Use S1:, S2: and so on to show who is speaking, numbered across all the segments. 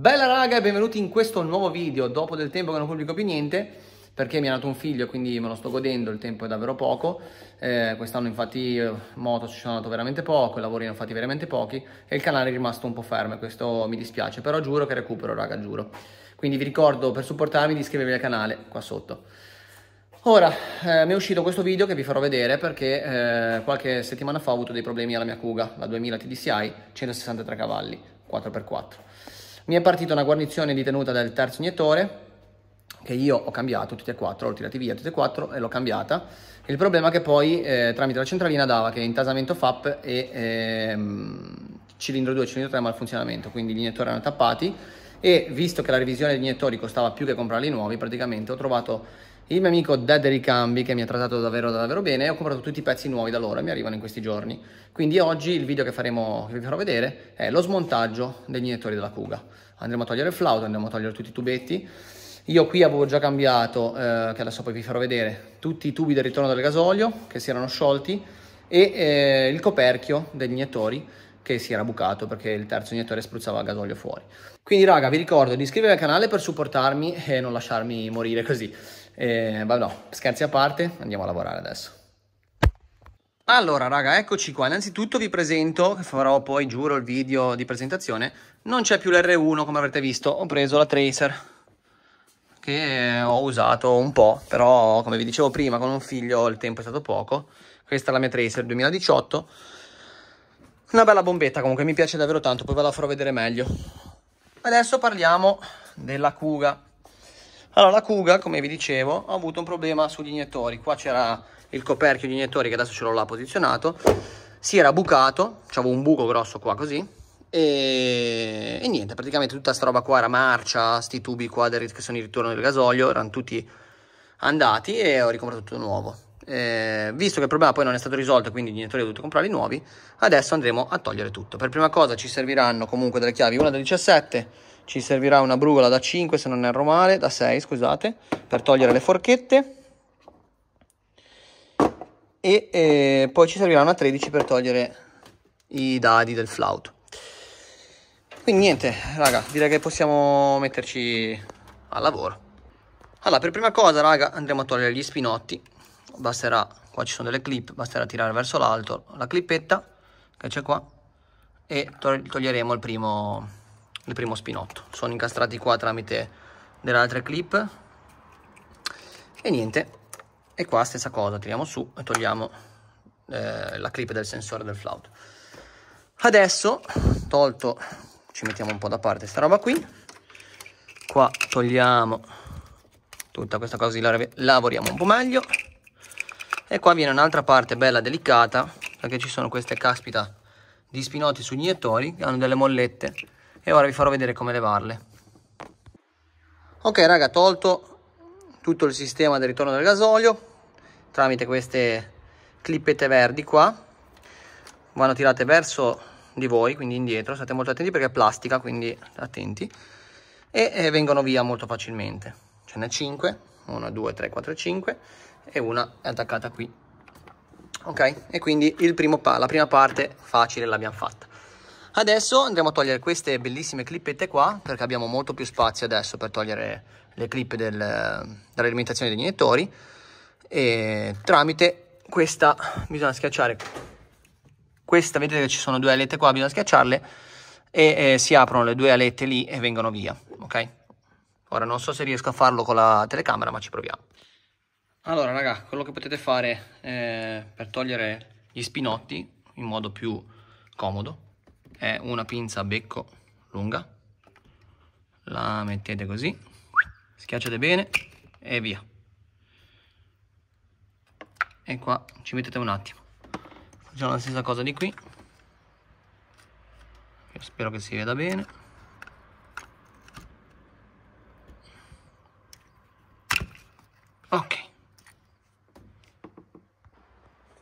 S1: Bella raga e benvenuti in questo nuovo video, dopo del tempo che non pubblico più niente perché mi è nato un figlio quindi me lo sto godendo, il tempo è davvero poco eh, quest'anno infatti eh, moto ci sono andato veramente poco, i lavori ne ho fatti veramente pochi e il canale è rimasto un po' fermo e questo mi dispiace però giuro che recupero raga, giuro quindi vi ricordo per supportarmi di iscrivervi al canale qua sotto Ora, eh, mi è uscito questo video che vi farò vedere perché eh, qualche settimana fa ho avuto dei problemi alla mia Kuga, la 2000 TDCI, 163 cavalli, 4x4. Mi è partita una guarnizione di tenuta del terzo iniettore che io ho cambiato tutti e quattro, l'ho tirati via tutti e quattro e l'ho cambiata. Il problema è che poi eh, tramite la centralina dava che intasamento FAP e ehm, cilindro 2 e cilindro 3 malfunzionamento, quindi gli iniettori erano tappati e visto che la revisione degli iniettori costava più che comprarli nuovi, praticamente ho trovato il mio amico Dead Ricambi che mi ha trattato davvero davvero bene e ho comprato tutti i pezzi nuovi da loro e mi arrivano in questi giorni. Quindi oggi il video che, faremo, che vi farò vedere è lo smontaggio degli iniettori della Kuga. Andremo a togliere il flauto, andremo a togliere tutti i tubetti. Io qui avevo già cambiato, eh, che adesso poi vi farò vedere, tutti i tubi del ritorno del gasolio che si erano sciolti e eh, il coperchio degli iniettori che si era bucato perché il terzo iniettore spruzzava gasolio fuori. Quindi raga vi ricordo di iscrivervi al canale per supportarmi e non lasciarmi morire così. ma no, scherzi a parte, andiamo a lavorare adesso. Allora raga, eccoci qua. Innanzitutto vi presento, farò poi giuro il video di presentazione, non c'è più l'R1 come avrete visto, ho preso la Tracer che ho usato un po', però come vi dicevo prima con un figlio il tempo è stato poco. Questa è la mia Tracer 2018 una bella bombetta comunque, mi piace davvero tanto, poi ve la farò vedere meglio. Adesso parliamo della Kuga. Allora, la Kuga, come vi dicevo, ha avuto un problema sugli iniettori. Qua c'era il coperchio di iniettori che adesso ce l'ho là posizionato. Si era bucato, c'avevo un buco grosso qua così. E... e niente, praticamente tutta sta roba qua era marcia, sti tubi qua del... che sono il ritorno del gasolio, erano tutti andati e ho ricomprato tutto nuovo eh, visto che il problema poi non è stato risolto, quindi gli iniettori ha dovuto comprare i nuovi, adesso andremo a togliere tutto. Per prima cosa ci serviranno comunque delle chiavi, una da 17, ci servirà una brugola da 5 se non erro male, da 6 scusate, per togliere le forchette. E eh, poi ci servirà una 13 per togliere i dadi del flauto. Quindi niente, raga, direi che possiamo metterci al lavoro. Allora, per prima cosa, raga, andremo a togliere gli spinotti basterà qua ci sono delle clip basterà tirare verso l'alto la clippetta che c'è qua e toglieremo il primo, il primo spinotto sono incastrati qua tramite delle altre clip e niente e qua stessa cosa tiriamo su e togliamo eh, la clip del sensore del flauto adesso tolto ci mettiamo un po' da parte sta roba qui qua togliamo tutta questa cosa la lavoriamo un po' meglio e qua viene un'altra parte bella delicata, perché ci sono queste caspita di spinotti sugniettori che hanno delle mollette. E ora vi farò vedere come levarle. Ok raga, tolto tutto il sistema del ritorno del gasolio tramite queste clippette verdi qua. Vanno tirate verso di voi, quindi indietro. State molto attenti perché è plastica, quindi attenti. E, e vengono via molto facilmente. Ce n'è 5, 1, 2, 3, 4, 5 e una è attaccata qui ok e quindi pa la prima parte facile l'abbiamo fatta adesso andremo a togliere queste bellissime clippette qua perché abbiamo molto più spazio adesso per togliere le clip del, dall'alimentazione degli iniettori e tramite questa bisogna schiacciare questa vedete che ci sono due alette qua bisogna schiacciarle e eh, si aprono le due alette lì e vengono via ok ora non so se riesco a farlo con la telecamera ma ci proviamo allora raga, quello che potete fare eh, per togliere gli spinotti in modo più comodo è una pinza a becco lunga, la mettete così, schiacciate bene e via. E qua ci mettete un attimo. Facciamo la stessa cosa di qui. Io spero che si veda bene.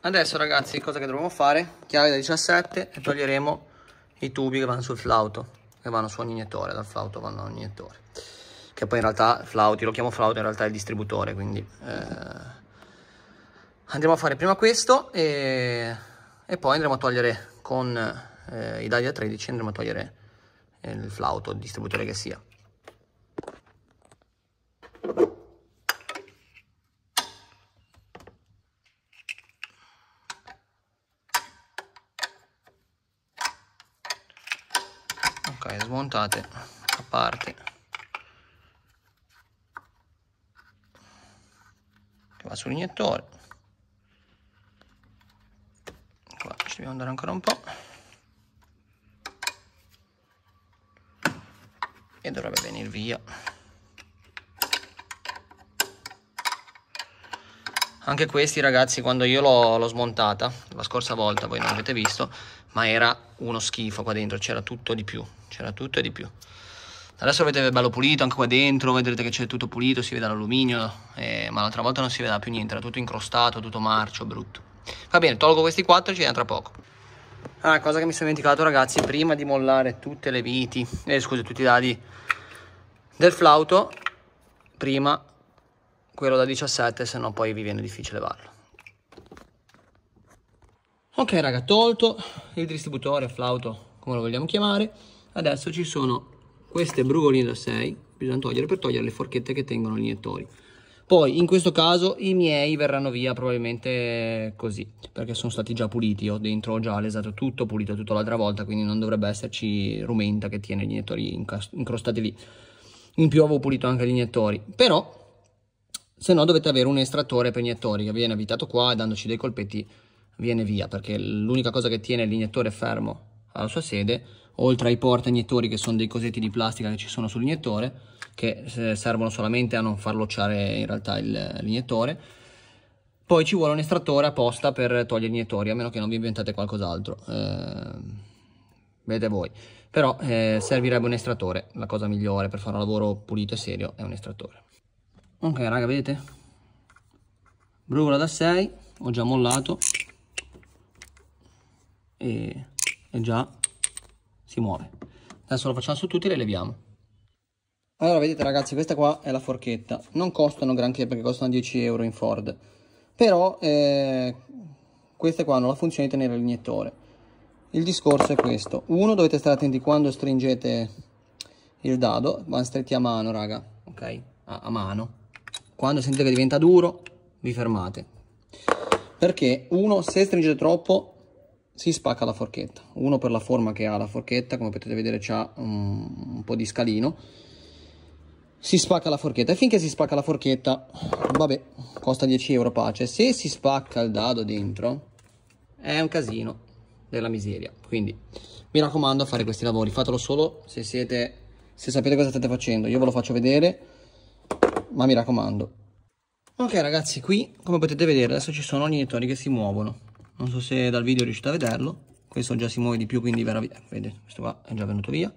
S1: Adesso ragazzi cosa che dovremo fare? Chiave da 17 e toglieremo i tubi che vanno sul flauto, che vanno su ogni iniettore, dal flauto vanno ogni iniettore. Che poi in realtà flauti, lo chiamo flauto, in realtà è il distributore, quindi... Eh, andiamo a fare prima questo e, e poi andremo a togliere con eh, i dadi a 13, andremo a togliere eh, il flauto, il distributore che sia. ok smontate a parte che va sull'iniettore qua ci dobbiamo andare ancora un po' e dovrebbe venire via anche questi ragazzi quando io l'ho smontata la scorsa volta voi non avete visto ma era uno schifo qua dentro, c'era tutto di più, c'era tutto e di più. Adesso vedete bello pulito anche qua dentro, vedrete che c'è tutto pulito, si vede l'alluminio, eh, ma l'altra volta non si vedeva più niente, era tutto incrostato, tutto marcio, brutto. Va bene, tolgo questi quattro e ci vediamo tra poco. Ah, cosa che mi sono dimenticato ragazzi, prima di mollare tutte le viti, eh, scusa, tutti i dadi del flauto, prima quello da 17, se no poi vi viene difficile varlo ok raga tolto il distributore flauto come lo vogliamo chiamare adesso ci sono queste brugoline da 6 bisogna togliere per togliere le forchette che tengono gli iniettori poi in questo caso i miei verranno via probabilmente così, perché sono stati già puliti, ho dentro già lesato tutto, pulito tutto l'altra volta, quindi non dovrebbe esserci rumenta che tiene gli iniettori incrostati lì. In più avevo pulito anche gli iniettori, però se no dovete avere un estrattore per iniettori che viene abitato qua dandoci dei colpetti viene via perché l'unica cosa che tiene l'iniettore fermo alla sua sede, oltre ai porta iniettori che sono dei cosetti di plastica che ci sono sull'iniettore, che eh, servono solamente a non far locciare in realtà l'iniettore, poi ci vuole un estrattore apposta per togliere gli iniettori, a meno che non vi inventate qualcos'altro. Eh vedete voi. Però eh, servirebbe un estrattore, la cosa migliore per fare un lavoro pulito e serio è un estrattore. Ok raga, vedete? Brugola da 6, ho già mollato, e, e già si muove. Adesso lo facciamo su tutti e le leviamo. Allora vedete ragazzi questa qua è la forchetta, non costano granché perché costano 10 euro in Ford, però eh, queste qua hanno la funzione di tenere l'iniettore. Il discorso è questo, uno dovete stare attenti quando stringete il dado, vanno stretti a mano raga, ok? A, a mano. Quando sentite che diventa duro vi fermate, perché uno se stringete troppo si spacca la forchetta uno per la forma che ha la forchetta come potete vedere c'ha un, un po' di scalino si spacca la forchetta e finché si spacca la forchetta vabbè costa 10 euro pace se si spacca il dado dentro è un casino della miseria quindi mi raccomando a fare questi lavori fatelo solo se siete se sapete cosa state facendo io ve lo faccio vedere ma mi raccomando ok ragazzi qui come potete vedere adesso ci sono gli iniettori che si muovono non so se dal video riuscite a vederlo questo già si muove di più quindi verrà via ecco, vedete questo qua è già venuto via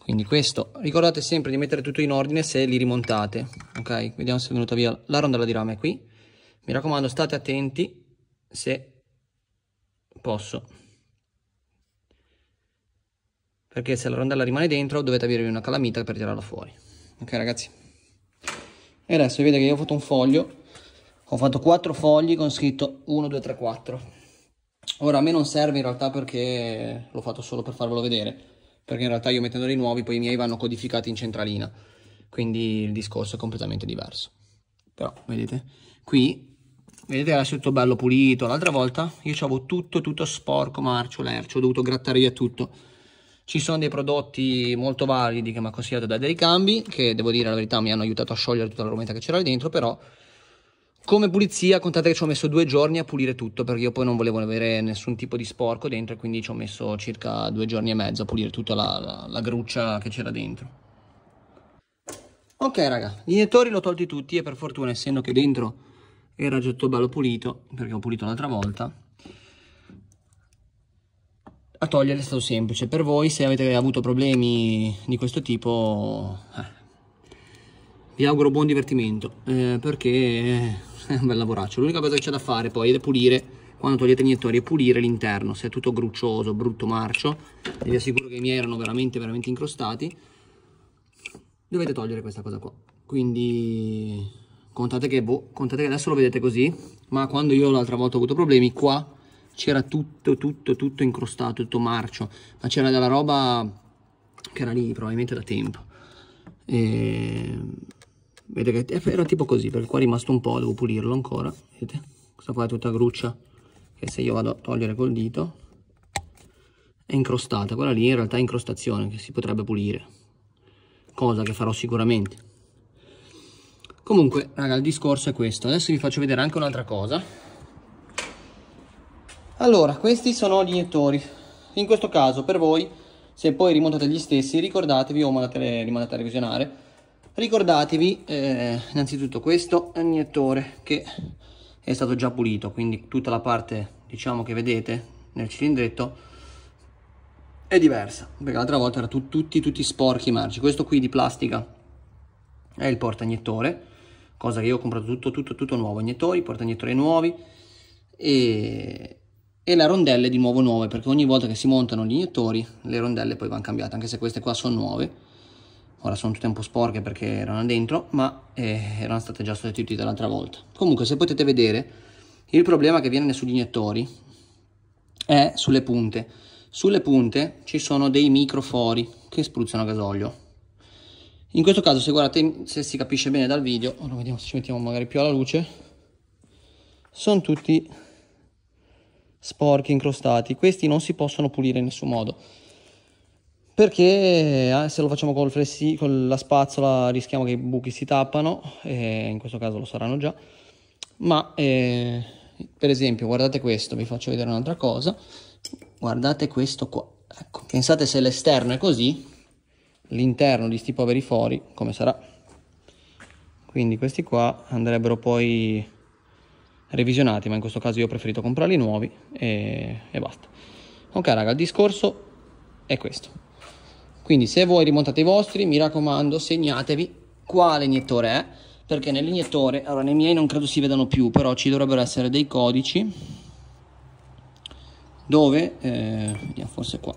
S1: quindi questo ricordate sempre di mettere tutto in ordine se li rimontate ok vediamo se è venuta via la rondella di rame è qui mi raccomando state attenti se posso perché se la rondella rimane dentro dovete avere una calamita per tirarla fuori ok ragazzi e adesso vedete che io ho fatto un foglio ho fatto 4 fogli con scritto 1, 2, 3, 4. Ora a me non serve in realtà perché l'ho fatto solo per farvelo vedere, perché in realtà io mettendo dei nuovi poi i miei vanno codificati in centralina, quindi il discorso è completamente diverso. Però vedete, qui vedete era tutto bello pulito, l'altra volta io avevo tutto tutto sporco, marcio, lercio, ho dovuto grattare via tutto. Ci sono dei prodotti molto validi che mi ha consigliato da dei cambi, che devo dire la verità mi hanno aiutato a sciogliere tutta la rumenta che c'era dentro, però come pulizia, contate che ci ho messo due giorni a pulire tutto perché io poi non volevo avere nessun tipo di sporco dentro e quindi ci ho messo circa due giorni e mezzo a pulire tutta la, la, la gruccia che c'era dentro. Ok raga, gli iniettori li ho tolti tutti e per fortuna essendo che dentro era già tutto bello pulito, perché ho pulito un'altra volta, a togliere è stato semplice. Per voi se avete avuto problemi di questo tipo, eh, vi auguro buon divertimento, eh, perché è eh, un bel lavoraccio. L'unica cosa che c'è da fare poi è pulire, quando togliete l'iniettore, è pulire l'interno. Se è tutto gruccioso, brutto, marcio, e vi assicuro che i miei erano veramente, veramente incrostati, dovete togliere questa cosa qua. Quindi contate che, boh, contate che adesso lo vedete così, ma quando io l'altra volta ho avuto problemi, qua c'era tutto, tutto, tutto incrostato, tutto marcio, ma c'era della roba che era lì probabilmente da tempo. E ehm, vedete che era tipo così per qua è rimasto un po' devo pulirlo ancora vedete questa qua è tutta gruccia che se io vado a togliere col dito è incrostata quella lì in realtà è incrostazione che si potrebbe pulire cosa che farò sicuramente comunque raga il discorso è questo adesso vi faccio vedere anche un'altra cosa allora questi sono gli iniettori in questo caso per voi se poi rimontate gli stessi ricordatevi o mandate, li a revisionare ricordatevi eh, innanzitutto questo è un iniettore che è stato già pulito quindi tutta la parte diciamo che vedete nel cilindretto è diversa perché l'altra volta era tu, tutti tutti sporchi marci questo qui di plastica è il porta iniettore cosa che io ho comprato tutto tutto tutto nuovo iniettori porta iniettori nuovi e, e la rondelle di nuovo nuove perché ogni volta che si montano gli iniettori le rondelle poi vanno cambiate anche se queste qua sono nuove ora sono tutte un po' sporche perché erano dentro, ma eh, erano state già sostituite l'altra volta. Comunque, se potete vedere, il problema che viene sugli iniettori è sulle punte. Sulle punte ci sono dei microfori che spruzzano gasolio. In questo caso, se guardate, se si capisce bene dal video, ora oh, vediamo se ci mettiamo magari più alla luce, sono tutti sporchi, incrostati. Questi non si possono pulire in nessun modo perché eh, se lo facciamo col flessi, con la spazzola rischiamo che i buchi si tappano, eh, in questo caso lo saranno già, ma eh, per esempio guardate questo, vi faccio vedere un'altra cosa, guardate questo qua, ecco, pensate se l'esterno è così, l'interno di sti poveri fori come sarà, quindi questi qua andrebbero poi revisionati, ma in questo caso io ho preferito comprarli nuovi e, e basta. Ok raga, il discorso è questo. Quindi se voi rimontate i vostri, mi raccomando, segnatevi quale iniettore è, perché nell'iniettore, allora nei miei non credo si vedano più, però ci dovrebbero essere dei codici dove, eh, vediamo forse qua,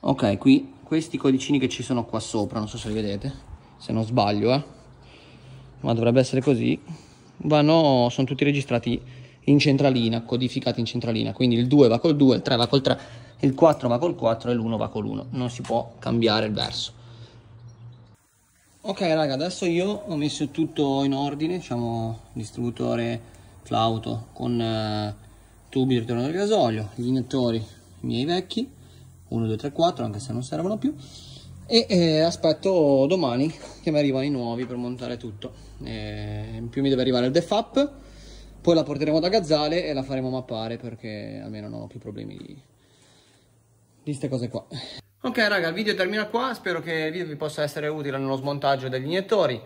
S1: ok qui questi codicini che ci sono qua sopra, non so se li vedete, se non sbaglio eh, ma dovrebbe essere così, vanno, sono tutti registrati in centralina, codificati in centralina, quindi il 2 va col 2, il 3 va col 3, il 4 va col 4 e l'1 va con l'1, non si può cambiare il verso. Ok raga, adesso io ho messo tutto in ordine, diciamo distributore flauto con eh, tubi di ritorno del gasolio, gli iniettori miei vecchi, 1, 2, 3, 4, anche se non servono più, e eh, aspetto domani che mi arrivano i nuovi per montare tutto. Eh, in più mi deve arrivare il defap poi la porteremo da Gazzale e la faremo mappare perché almeno non ho più problemi di di queste cose qua. Ok raga, il video termina qua, spero che il video vi possa essere utile nello smontaggio degli iniettori.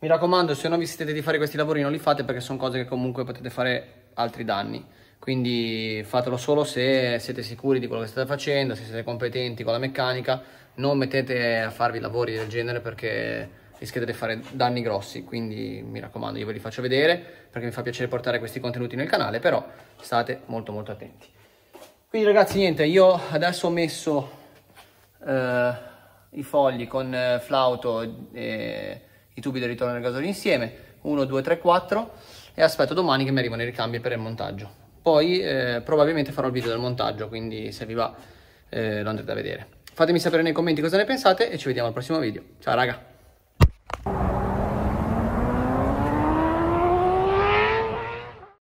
S1: Mi raccomando, se non vi siete di fare questi lavori non li fate perché sono cose che comunque potete fare altri danni. Quindi fatelo solo se siete sicuri di quello che state facendo, se siete competenti con la meccanica. Non mettete a farvi lavori del genere perché rischiate di fare danni grossi. Quindi mi raccomando, io ve li faccio vedere perché mi fa piacere portare questi contenuti nel canale, però state molto molto attenti. Quindi ragazzi niente, io adesso ho messo eh, i fogli con eh, flauto e eh, i tubi del ritorno del gasolio insieme, 1, 2, 3, 4 e aspetto domani che mi arrivano i ricambi per il montaggio. Poi eh, probabilmente farò il video del montaggio, quindi se vi va eh, lo andrete a vedere. Fatemi sapere nei commenti cosa ne pensate e ci vediamo al prossimo video. Ciao raga!